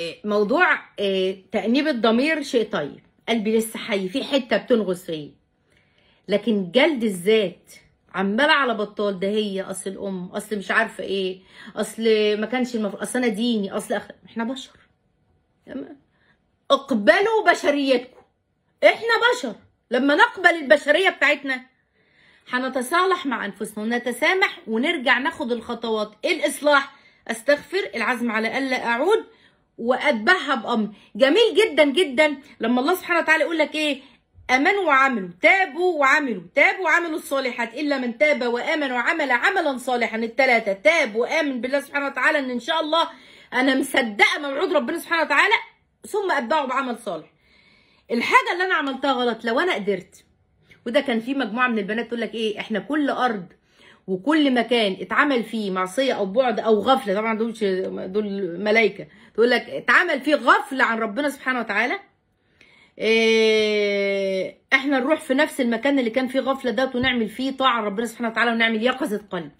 آه، موضوع آه، تأنيب الضمير شيء طيب قلبي لسه حي في حته بتنغص فيه لكن جلد الذات عماله على بطال ده هي اصل الام اصل مش عارفه ايه اصل ما كانش المفروض اصل انا ديني اصل أخ... احنا بشر تمام اقبلوا بشريتكم احنا بشر لما نقبل البشريه بتاعتنا هنتصالح مع انفسنا ونتسامح ونرجع ناخد الخطوات الاصلاح استغفر العزم على الا اعود واتبعها بامر جميل جدا جدا لما الله سبحانه وتعالى يقول لك ايه امنوا وعملوا تابوا وعملوا تابوا وعملوا الصالحات الا من تاب وامن وعمل عملا صالحا الثلاثه تاب وامن بالله سبحانه وتعالى ان ان شاء الله انا مصدقه موعود ربنا سبحانه وتعالى ثم اتبعه بعمل صالح الحاجه اللي انا عملتها غلط لو انا قدرت وده كان في مجموعه من البنات تقول لك ايه احنا كل ارض وكل مكان اتعمل فيه معصيه او بعد او غفله طبعا دول دول ملائكه تقول لك اتعمل فيه غفله عن ربنا سبحانه وتعالى آه، احنا نروح في نفس المكان اللي كان فيه غفله ده ونعمل فيه طاعه ربنا سبحانه وتعالى ونعمل يقظه قلب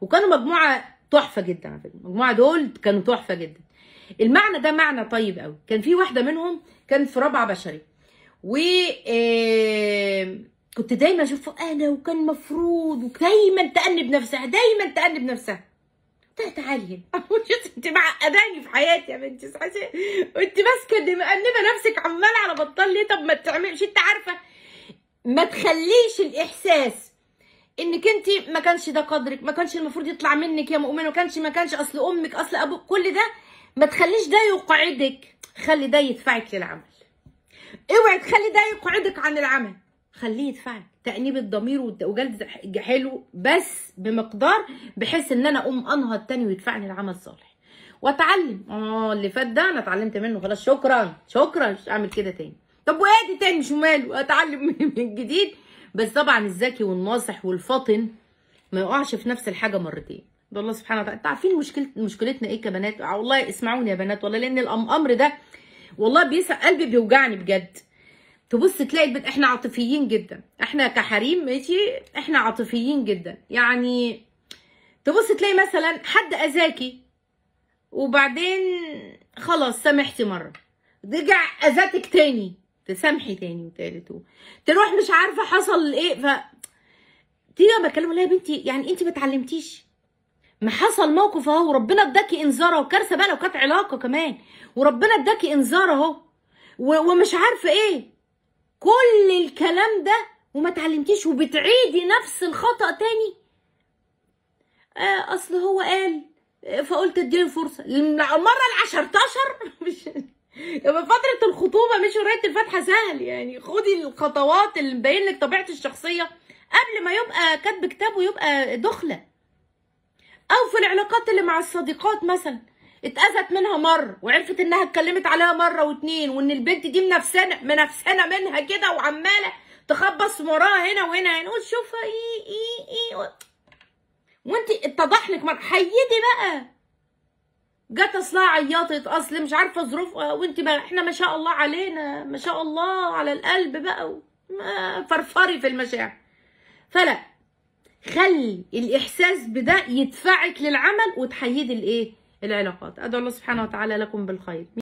وكانوا مجموعه تحفه جدا مجموعه دول كانوا تحفه جدا المعنى ده معنى طيب قوي كان في واحده منهم كانت في رابعه بشري و اه كنت دايما اشوفه انا وكان مفروض ودايما تأنب نفسها دايما تأنب نفسها طلعت عاليه انت معقداني في حياتي يا بنتي صحيح وانت ماسكه مأنبه نفسك عمال على بطال ليه طب ما تعملش انت عارفه ما تخليش الاحساس انك انت ما كانش ده قدرك ما كانش المفروض يطلع منك يا مؤمنه ما كانش ما كانش اصل امك اصل ابوك كل ده ما تخليش ده يقعدك خلي ده يدفعك للعمل اوعي تخلي ده يقعدك عن العمل خليه يدفعك تأنيب الضمير وجلد حلو بس بمقدار بحيث ان انا اقوم انهض تاني ويدفعني العمل الصالح واتعلم اه اللي فات ده انا اتعلمت منه خلاص شكرا شكرا مش اعمل كده تاني طب وادي تاني مش ماله اتعلم من جديد بس طبعا الذكي والناصح والفاطن ما يقعش في نفس الحاجه مرتين ده الله سبحانه وتعالى انتوا عارفين مشكله مشكلتنا ايه كبنات آه، والله اسمعوني يا بنات والله لان الامر ده والله بيسع قلبي بيوجعني بجد تبص تلاقي البنت احنا عاطفيين جدا احنا كحريم ماشي احنا عاطفيين جدا يعني تبص تلاقي مثلا حد اذاكي وبعدين خلاص سامحتي مره رجع اذاتك تاني تسامحي تاني وتالت تروح مش عارفه حصل ايه ف تيجي انا بكلمها لها يا بنتي يعني انت ما اتعلمتيش ما حصل موقف اهو وربنا اداكي انذار اهو كارثه بقى لو كانت علاقه كمان وربنا اداكي انذار اهو ومش عارفه ايه الكلام ده وما تعلمتيش وبتعيدي نفس الخطا تاني آه اصل هو قال آه، فقلت اديني فرصه المره ال 10 مش يبقى فترة الخطوبة مش قراية الفاتحة سهل يعني خدي الخطوات اللي مبين لك طبيعة الشخصية قبل ما يبقى كاتب كتاب ويبقى دخلة أو في العلاقات اللي مع الصديقات مثلا اتأذت منها مرة وعرفت انها اتكلمت عليها مرة واتنين وان البنت دي منفسنا منفسنا منها كده وعمالة تخبص وراها هنا وهنا هنا وتشوفها ايه ايه ايه وانت اتضح لك مرة حيدي بقى جت اصلها عيطت اصل مش عارفه ظروفها وانت ما احنا ما شاء الله علينا ما شاء الله على القلب بقى فرفري في المشاعر فلا خلي الاحساس بده يدفعك للعمل وتحيدي الايه العلاقات أدعو الله سبحانه وتعالى لكم بالخير